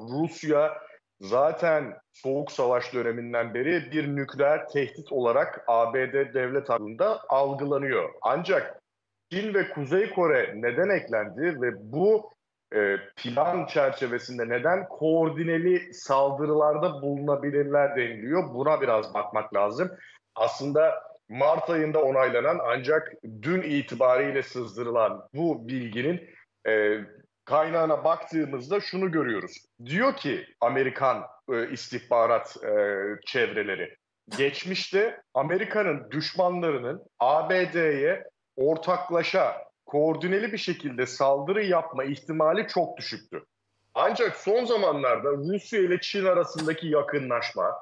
Rusya zaten Soğuk Savaş döneminden beri bir nükleer tehdit olarak ABD devlet aklında algılanıyor. Ancak Çin ve Kuzey Kore neden eklendi ve bu e, plan çerçevesinde neden koordineli saldırılarda bulunabilirler deniliyor. Buna biraz bakmak lazım. Aslında Mart ayında onaylanan ancak dün itibariyle sızdırılan bu bilginin e, kaynağına baktığımızda şunu görüyoruz. Diyor ki Amerikan e, istihbarat e, çevreleri geçmişte Amerika'nın düşmanlarının ABD'ye ortaklaşa koordineli bir şekilde saldırı yapma ihtimali çok düşüktü. Ancak son zamanlarda Rusya ile Çin arasındaki yakınlaşma,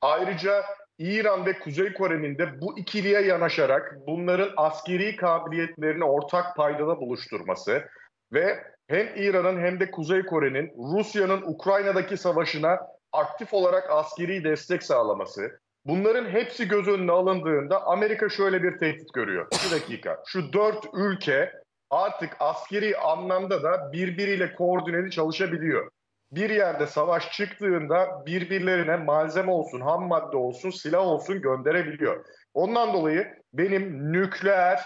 ayrıca İran ve Kuzey Kore'nin de bu ikiliye yanaşarak bunların askeri kabiliyetlerini ortak paydada buluşturması ve hem İran'ın hem de Kuzey Kore'nin Rusya'nın Ukrayna'daki savaşına aktif olarak askeri destek sağlaması, bunların hepsi göz önüne alındığında Amerika şöyle bir tehdit görüyor. Bir dakika, şu dört ülke artık askeri anlamda da birbiriyle koordineli çalışabiliyor. Bir yerde savaş çıktığında birbirlerine malzeme olsun, ham madde olsun, silah olsun gönderebiliyor. Ondan dolayı benim nükleer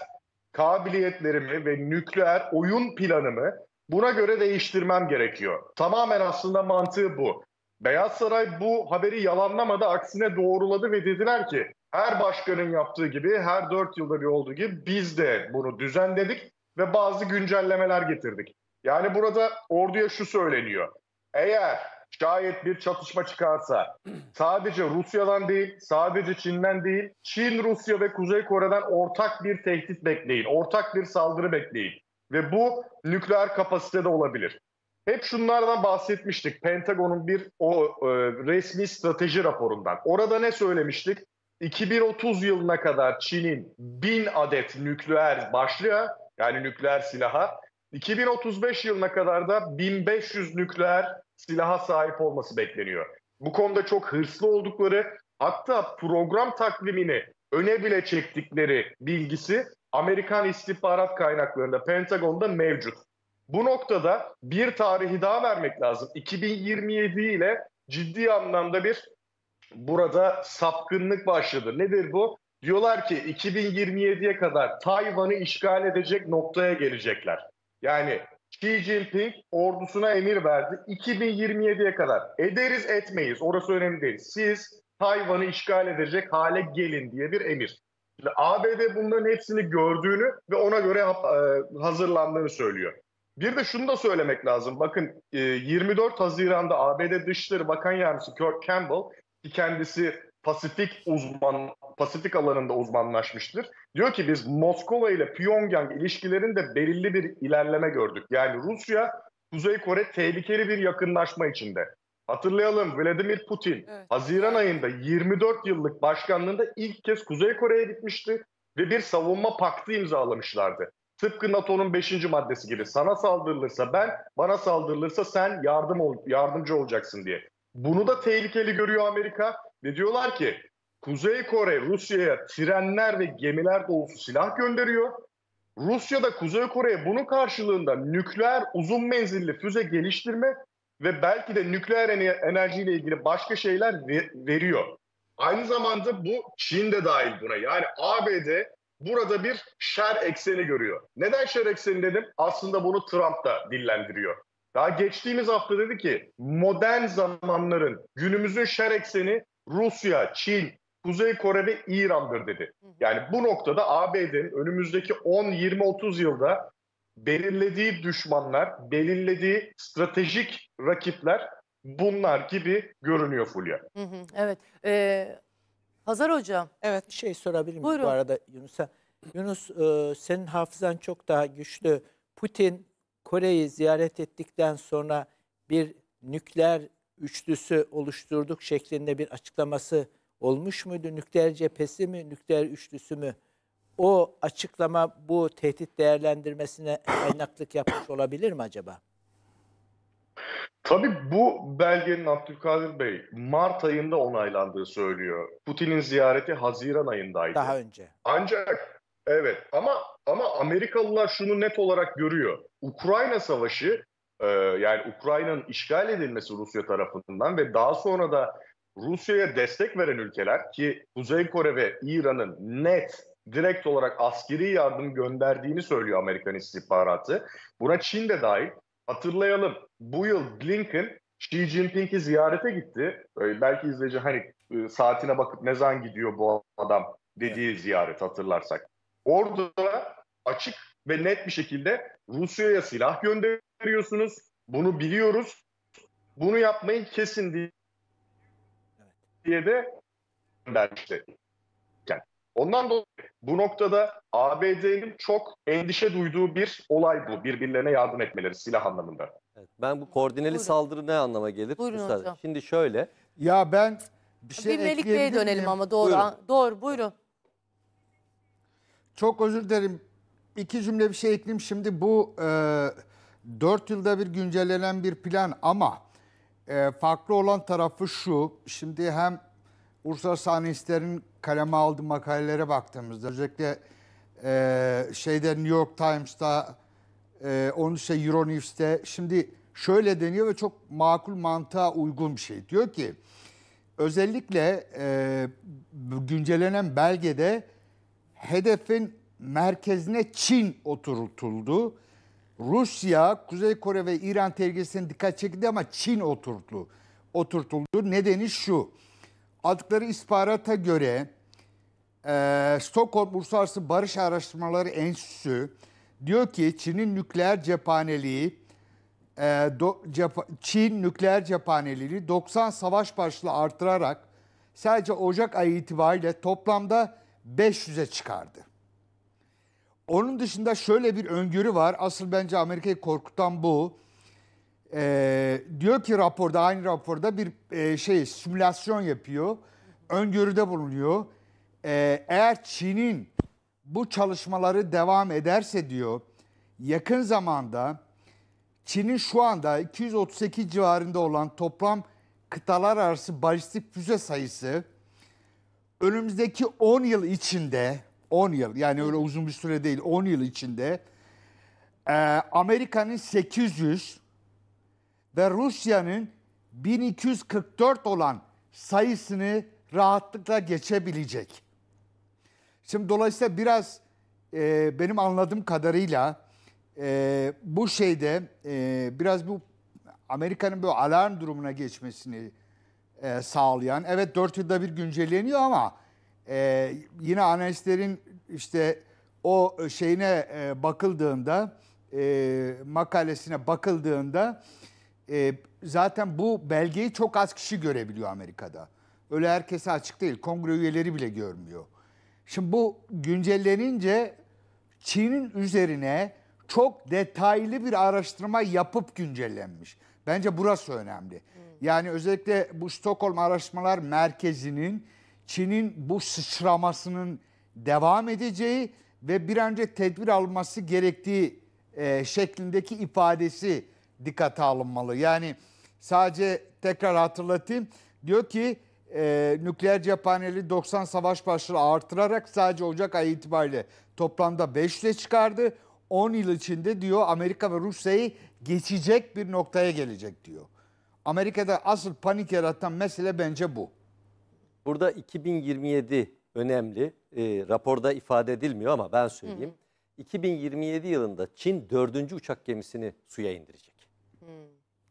kabiliyetlerimi ve nükleer oyun planımı Buna göre değiştirmem gerekiyor. Tamamen aslında mantığı bu. Beyaz Saray bu haberi yalanlamadı, aksine doğruladı ve dediler ki her başkanın yaptığı gibi, her dört yılda bir olduğu gibi biz de bunu düzenledik ve bazı güncellemeler getirdik. Yani burada orduya şu söyleniyor. Eğer şayet bir çatışma çıkarsa sadece Rusya'dan değil, sadece Çin'den değil, Çin, Rusya ve Kuzey Kore'den ortak bir tehdit bekleyin, ortak bir saldırı bekleyin. Ve bu nükleer kapasite de olabilir. Hep şunlardan bahsetmiştik. Pentagon'un bir o e, resmi strateji raporundan. Orada ne söylemiştik? 2030 yılına kadar Çin'in 1000 adet nükleer başlığa yani nükleer silaha 2035 yılına kadar da 1500 nükleer silaha sahip olması bekleniyor. Bu konuda çok hırslı oldukları hatta program takvimini öne bile çektikleri bilgisi Amerikan istihbarat kaynaklarında, Pentagon'da mevcut. Bu noktada bir tarihi daha vermek lazım. 2027 ile ciddi anlamda bir burada sapkınlık başladı. Nedir bu? Diyorlar ki 2027'ye kadar Tayvan'ı işgal edecek noktaya gelecekler. Yani Xi Jinping ordusuna emir verdi. 2027'ye kadar ederiz etmeyiz orası önemli değil. Siz Tayvan'ı işgal edecek hale gelin diye bir emir. Şimdi ABD bunların hepsini gördüğünü ve ona göre e, hazırlandığını söylüyor. Bir de şunu da söylemek lazım. Bakın 24 e, Haziran'da ABD Dışişleri Bakan Yardımcısı Kirk Campbell ki kendisi Pasifik uzman Pasifik alanında uzmanlaşmıştır. Diyor ki biz Moskova ile Pyongyang ilişkilerinde belirli bir ilerleme gördük. Yani Rusya Kuzey Kore tehlikeli bir yakınlaşma içinde. Hatırlayalım Vladimir Putin evet. Haziran ayında 24 yıllık başkanlığında ilk kez Kuzey Kore'ye gitmişti ve bir savunma paktı imzalamışlardı. Tıpkı NATO'nun 5. maddesi gibi sana saldırılırsa ben, bana saldırılırsa sen yardım ol, yardımcı olacaksın diye. Bunu da tehlikeli görüyor Amerika ve diyorlar ki Kuzey Kore Rusya'ya trenler ve gemiler dolusu silah gönderiyor. Rusya da Kuzey Kore'ye bunun karşılığında nükleer uzun menzilli füze geliştirme ve belki de nükleer enerjiyle ilgili başka şeyler veriyor. Aynı zamanda bu Çin de dahil buna. Yani ABD burada bir şer ekseni görüyor. Neden şer ekseni dedim? Aslında bunu Trump da dillendiriyor. Daha geçtiğimiz hafta dedi ki modern zamanların günümüzün şer ekseni Rusya, Çin, Kuzey Kore ve İran'dır dedi. Yani bu noktada ABD'nin önümüzdeki 10, 20, 30 yılda belirlediği düşmanlar, belirlediği stratejik rakipler bunlar gibi görünüyor Fulya. Hı hı, evet. Ee, Hazar Hocam. Evet bir şey sorabilir miyim bu arada Yunus'a? Yunus e, senin hafızan çok daha güçlü. Putin Kore'yi ziyaret ettikten sonra bir nükleer üçlüsü oluşturduk şeklinde bir açıklaması olmuş muydu? Nükleer cephesi mi, nükleer üçlüsü mü? o açıklama bu tehdit değerlendirmesine kaynaklık yapmış olabilir mi acaba? Tabii bu belgenin Abdülkadir Bey Mart ayında onaylandığı söylüyor. Putin'in ziyareti Haziran ayındaydı. Daha önce. Ancak evet ama ama Amerikalılar şunu net olarak görüyor. Ukrayna savaşı e, yani Ukrayna'nın işgal edilmesi Rusya tarafından ve daha sonra da Rusya'ya destek veren ülkeler ki Kuzey Kore ve İran'ın net direkt olarak askeri yardım gönderdiğini söylüyor Amerikan istihbaratı. Buna Çin de dahil. Hatırlayalım bu yıl Blinken Xi Jinping'i ziyarete gitti. Ee, belki izleyici hani e, saatine bakıp ne zaman gidiyor bu adam dediği ziyaret hatırlarsak. Orada açık ve net bir şekilde Rusya'ya silah gönderiyorsunuz. Bunu biliyoruz. Bunu yapmayın kesin diye, diye de göndermişti. Ondan dolayı bu noktada ABD'nin çok endişe duyduğu bir olay bu. Birbirlerine yardım etmeleri silah anlamında. Evet, ben bu koordineli Buyurun. saldırı ne anlama gelir? Buyurun Üstad, hocam. Şimdi şöyle. Ya ben bir şey Bir Melik Bey'e dönelim ama doğru. Buyurun. an- Doğru buyurun. Çok özür dilerim. İki cümle bir şey ekleyeyim. Şimdi bu e, dört yılda bir güncellenen bir plan ama e, farklı olan tarafı şu. Şimdi hem Ulusal Sahnistlerin kaleme aldığı makalelere baktığımızda özellikle e, şeyde New York Times'ta e, onun şey Euronews'te şimdi şöyle deniyor ve çok makul mantığa uygun bir şey. Diyor ki özellikle e, güncellenen belgede hedefin merkezine Çin oturtuldu. Rusya, Kuzey Kore ve İran tehlikesine dikkat çekildi ama Çin oturtuldu. oturtuldu. Nedeni şu. Aldıkları isparata göre e, Stockholm Uluslararası Barış Araştırmaları Enstitüsü diyor ki Çin'in nükleer cephaneliği e, do, cep, Çin nükleer cephaneliği 90 savaş başlığı artırarak sadece Ocak ayı itibariyle toplamda 500'e çıkardı. Onun dışında şöyle bir öngörü var. Asıl bence Amerika'yı korkutan bu. E, diyor ki raporda aynı raporda bir e, şey simülasyon yapıyor. Öngörüde bulunuyor. E, eğer Çin'in bu çalışmaları devam ederse diyor yakın zamanda Çin'in şu anda 238 civarında olan toplam kıtalar arası balistik füze sayısı önümüzdeki 10 yıl içinde 10 yıl yani öyle uzun bir süre değil 10 yıl içinde e, Amerika'nın 800 ve Rusya'nın 1244 olan sayısını rahatlıkla geçebilecek. Şimdi dolayısıyla biraz e, benim anladığım kadarıyla e, bu şeyde e, biraz bu Amerika'nın böyle alarm durumuna geçmesini e, sağlayan, evet dört yılda bir güncelleniyor ama e, yine analistlerin işte o şeyine e, bakıldığında, e, makalesine bakıldığında e, zaten bu belgeyi çok az kişi görebiliyor Amerika'da. Öyle herkese açık değil. Kongre üyeleri bile görmüyor. Şimdi bu güncellenince Çin'in üzerine çok detaylı bir araştırma yapıp güncellenmiş. Bence burası önemli. Yani özellikle bu Stockholm Araştırmalar Merkezi'nin Çin'in bu sıçramasının devam edeceği ve bir önce tedbir alması gerektiği e, şeklindeki ifadesi dikkate alınmalı. Yani sadece tekrar hatırlatayım. Diyor ki e, nükleer cephaneli 90 savaş başlığı artırarak sadece Ocak ayı itibariyle toplamda 5 ile çıkardı. 10 yıl içinde diyor Amerika ve Rusya'yı geçecek bir noktaya gelecek diyor. Amerika'da asıl panik yaratan mesele bence bu. Burada 2027 önemli. E, raporda ifade edilmiyor ama ben söyleyeyim. Hı 2027 yılında Çin dördüncü uçak gemisini suya indirecek.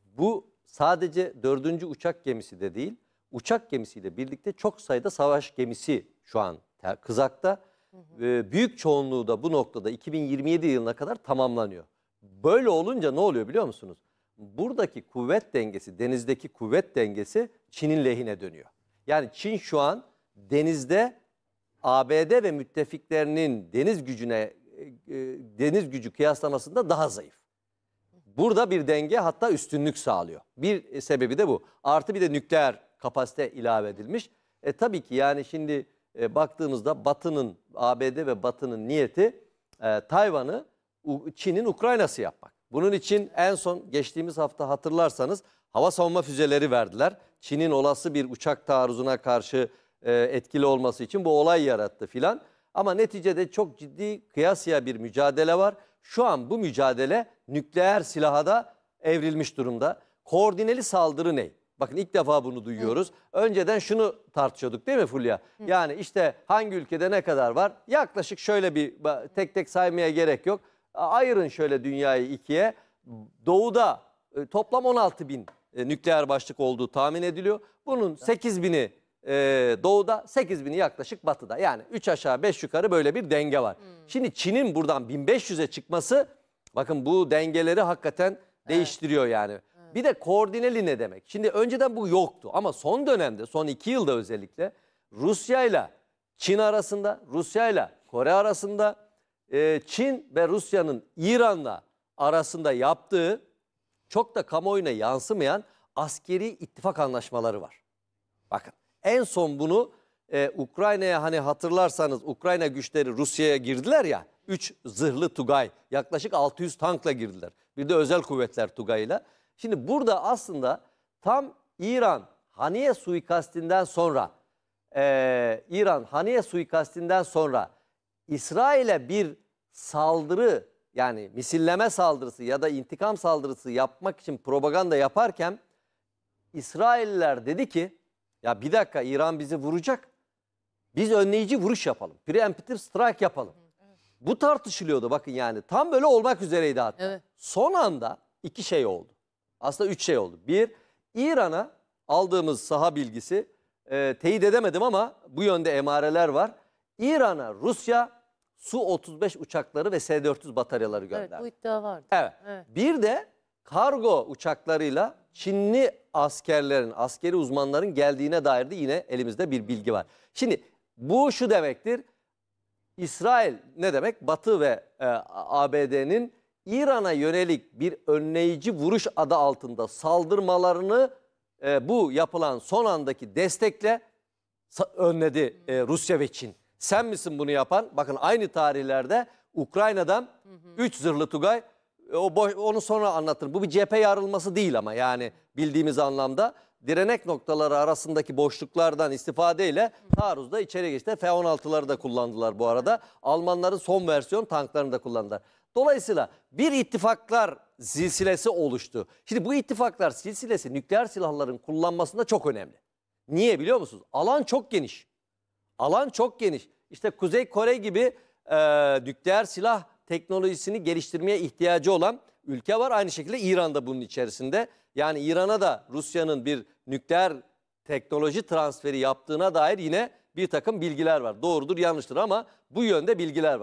Bu sadece dördüncü uçak gemisi de değil, uçak gemisiyle birlikte çok sayıda savaş gemisi şu an kızakta. Ee, büyük çoğunluğu da bu noktada 2027 yılına kadar tamamlanıyor. Böyle olunca ne oluyor biliyor musunuz? Buradaki kuvvet dengesi, denizdeki kuvvet dengesi Çin'in lehine dönüyor. Yani Çin şu an denizde ABD ve müttefiklerinin deniz gücüne e, e, deniz gücü kıyaslamasında daha zayıf. Burada bir denge hatta üstünlük sağlıyor. Bir e, sebebi de bu. Artı bir de nükleer kapasite ilave edilmiş. E tabii ki yani şimdi e, baktığımızda Batı'nın, ABD ve Batı'nın niyeti e, Tayvan'ı Çin'in Ukrayna'sı yapmak. Bunun için en son geçtiğimiz hafta hatırlarsanız hava savunma füzeleri verdiler. Çin'in olası bir uçak taarruzuna karşı e, etkili olması için bu olay yarattı filan. Ama neticede çok ciddi kıyasya bir mücadele var şu an bu mücadele nükleer silaha da evrilmiş durumda. Koordineli saldırı ne? Bakın ilk defa bunu duyuyoruz. Hı. Önceden şunu tartışıyorduk değil mi Fulya? Hı. Yani işte hangi ülkede ne kadar var? Yaklaşık şöyle bir tek tek saymaya gerek yok. Ayırın şöyle dünyayı ikiye. Doğuda e, toplam 16 bin e, nükleer başlık olduğu tahmin ediliyor. Bunun 8 bini e, doğuda 8 bini yaklaşık batıda. Yani 3 aşağı 5 yukarı böyle bir denge var. Hmm. Şimdi Çin'in buradan 1500'e çıkması bakın bu dengeleri hakikaten evet. değiştiriyor yani. Evet. Bir de koordineli ne demek? Şimdi önceden bu yoktu ama son dönemde son 2 yılda özellikle Rusya ile Çin arasında Rusya ile Kore arasında e, Çin ve Rusya'nın İran'la arasında yaptığı çok da kamuoyuna yansımayan askeri ittifak anlaşmaları var. Bakın en son bunu e, Ukrayna'ya hani hatırlarsanız Ukrayna güçleri Rusya'ya girdiler ya. 3 zırhlı Tugay yaklaşık 600 tankla girdiler. Bir de özel kuvvetler Tugay'la. Şimdi burada aslında tam İran Haniye suikastinden sonra e, İran Haniye suikastinden sonra İsrail'e bir saldırı yani misilleme saldırısı ya da intikam saldırısı yapmak için propaganda yaparken İsrailler dedi ki ya bir dakika İran bizi vuracak. Biz önleyici vuruş yapalım. Preemptive strike yapalım. Evet. Bu tartışılıyordu bakın yani. Tam böyle olmak üzereydi hatta. Evet. Son anda iki şey oldu. Aslında üç şey oldu. Bir, İran'a aldığımız saha bilgisi e, teyit edemedim ama bu yönde emareler var. İran'a Rusya Su-35 uçakları ve S-400 bataryaları gönderdi. Evet bu iddia vardı. Evet. evet. Bir de kargo uçaklarıyla Çinli askerlerin, askeri uzmanların geldiğine dair de yine elimizde bir bilgi var. Şimdi bu şu demektir. İsrail ne demek? Batı ve e, ABD'nin İran'a yönelik bir önleyici vuruş adı altında saldırmalarını e, bu yapılan son andaki destekle önledi e, Rusya ve Çin. Sen misin bunu yapan? Bakın aynı tarihlerde Ukrayna'dan 3 zırhlı Tugay e, o boş, onu sonra anlatırım. Bu bir cephe yarılması değil ama yani bildiğimiz anlamda direnek noktaları arasındaki boşluklardan istifadeyle taarruzda içeri geçti. F-16'ları da kullandılar bu arada. Almanların son versiyon tanklarını da kullandılar. Dolayısıyla bir ittifaklar silsilesi oluştu. Şimdi bu ittifaklar silsilesi nükleer silahların kullanmasında çok önemli. Niye biliyor musunuz? Alan çok geniş. Alan çok geniş. İşte Kuzey Kore gibi e, nükleer silah teknolojisini geliştirmeye ihtiyacı olan ülke var. Aynı şekilde İran da bunun içerisinde. Yani İran'a da Rusya'nın bir nükleer teknoloji transferi yaptığına dair yine bir takım bilgiler var. Doğrudur yanlıştır ama bu yönde bilgiler var.